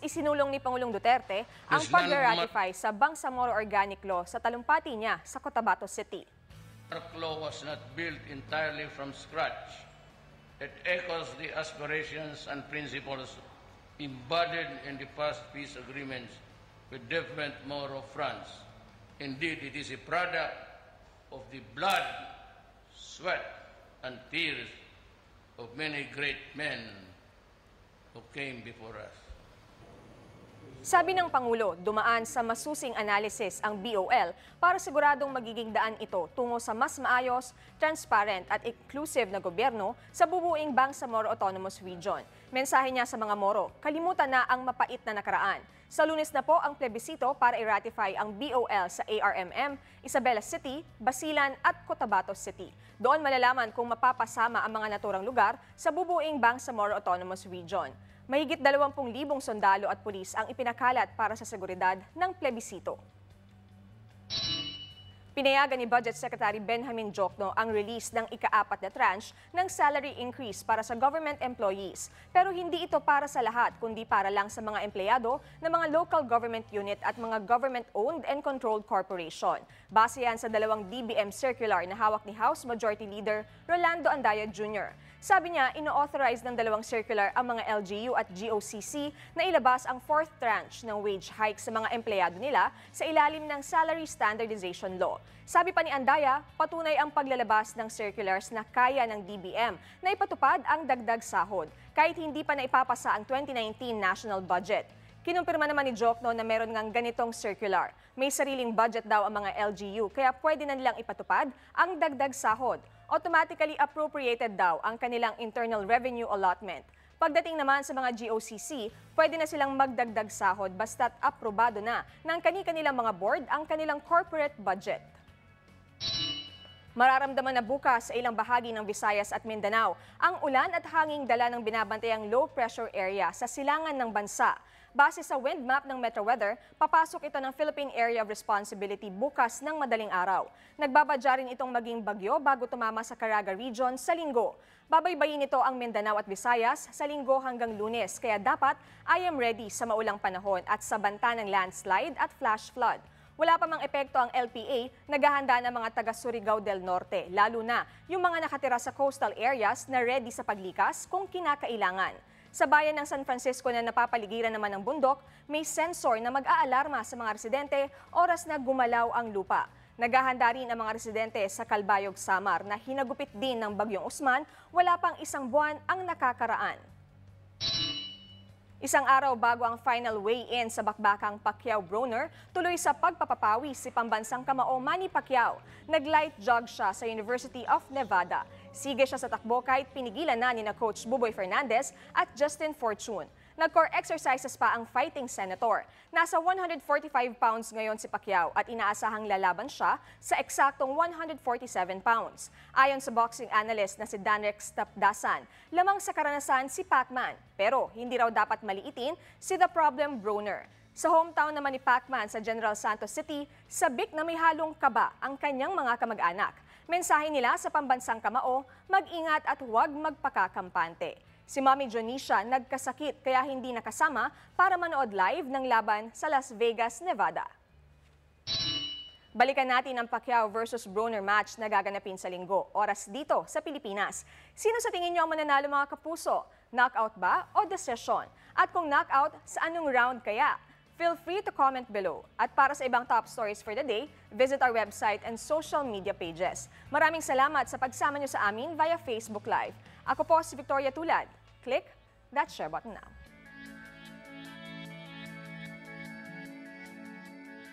Isinulong ni Pangulong Duterte ang pag-ratify sa Bangsamoro Organic Law sa talumpati niya sa Cotabato City. Our law was not built entirely from scratch. It echoes the aspirations and principles embodied in the past peace agreements with different Moro fronts. Indeed, it is a product of the blood, sweat, and tears of many great men who came before us. Sabi ng Pangulo, dumaan sa masusing analysis ang BOL para siguradong magiging daan ito tungo sa mas maayos, transparent at inclusive na gobyerno sa bubuing Bangsamoro Autonomous Region. Mensahe niya sa mga Moro, kalimutan na ang mapait na nakaraan. Sa lunes na po ang plebisito para i-ratify ang BOL sa ARMM, Isabela City, Basilan at Cotabato City. Doon malalaman kung mapapasama ang mga naturang lugar sa bubuing Bangsamoro Autonomous Region. Mahigit 20,000 sundalo at pulis ang ipinakalat para sa seguridad ng plebisito. Pinayagan ni Budget Secretary Benjamin Jokno ang release ng ikaapat na tranche ng salary increase para sa government employees. Pero hindi ito para sa lahat, kundi para lang sa mga empleyado ng mga local government unit at mga government-owned and controlled corporation. Base yan sa dalawang DBM circular na hawak ni House Majority Leader Rolando Andaya Jr. Sabi niya, ino-authorize ng dalawang circular ang mga LGU at GOCC na ilabas ang fourth tranche ng wage hike sa mga empleyado nila sa ilalim ng Salary Standardization Law. Sabi pa ni Andaya, patunay ang paglalabas ng circulars na kaya ng DBM na ipatupad ang dagdag sahod kahit hindi pa naipapasa ang 2019 national budget. Kinumpirma naman ni Jokno na meron ngang ganitong circular. May sariling budget daw ang mga LGU kaya pwede na nilang ipatupad ang dagdag sahod. Automatically appropriated daw ang kanilang internal revenue allotment. Pagdating naman sa mga GOCC, pwede na silang magdagdag sahod basta't aprobado na ng kani-kanilang mga board ang kanilang corporate budget. Mararamdaman na bukas sa ilang bahagi ng Visayas at Mindanao ang ulan at hanging dala ng binabantayang low pressure area sa silangan ng bansa. Base sa wind map ng Metro Weather, papasok ito ng Philippine Area of Responsibility bukas ng madaling araw. Nagbabadya rin itong maging bagyo bago tumama sa Caraga Region sa linggo. Babaybayin ito ang Mindanao at Visayas sa linggo hanggang lunes, kaya dapat I am ready sa maulang panahon at sa banta ng landslide at flash flood wala pa mang epekto ang LPA, naghahanda ng mga taga Surigao del Norte, lalo na yung mga nakatira sa coastal areas na ready sa paglikas kung kinakailangan. Sa bayan ng San Francisco na napapaligiran naman ng bundok, may sensor na mag-aalarma sa mga residente oras na gumalaw ang lupa. Naghahanda rin ang mga residente sa Kalbayog Samar na hinagupit din ng Bagyong Usman, wala pang isang buwan ang nakakaraan. Isang araw bago ang final weigh-in sa bakbakang Pacquiao-Broner, tuloy sa pagpapapawi si pambansang kamao Manny Pacquiao. Nag-light jog siya sa University of Nevada. Sige siya sa takbo kahit pinigilan na ni na Coach Buboy Fernandez at Justin Fortune. Nag-core exercises pa ang fighting senator. Nasa 145 pounds ngayon si Pacquiao at inaasahang lalaban siya sa eksaktong 147 pounds. Ayon sa boxing analyst na si Danrex Tapdasan, lamang sa karanasan si Pacman. Pero hindi raw dapat maliitin si The Problem Broner. Sa hometown naman ni Pacman sa General Santos City, sabik na may halong kaba ang kanyang mga kamag-anak. Mensahe nila sa pambansang kamao, mag-ingat at huwag magpakakampante. Si Mami Jonisha nagkasakit kaya hindi nakasama para manood live ng laban sa Las Vegas, Nevada. Balikan natin ang Pacquiao versus Broner match na gaganapin sa linggo, oras dito sa Pilipinas. Sino sa tingin niyo ang mananalo mga kapuso? Knockout ba o decision? At kung knockout, sa anong round kaya? Feel free to comment below. At para sa ibang top stories for the day, visit our website and social media pages. Maraming salamat sa pagsama niyo sa amin via Facebook Live. Ako po si Victoria Tulad. Click that share button now.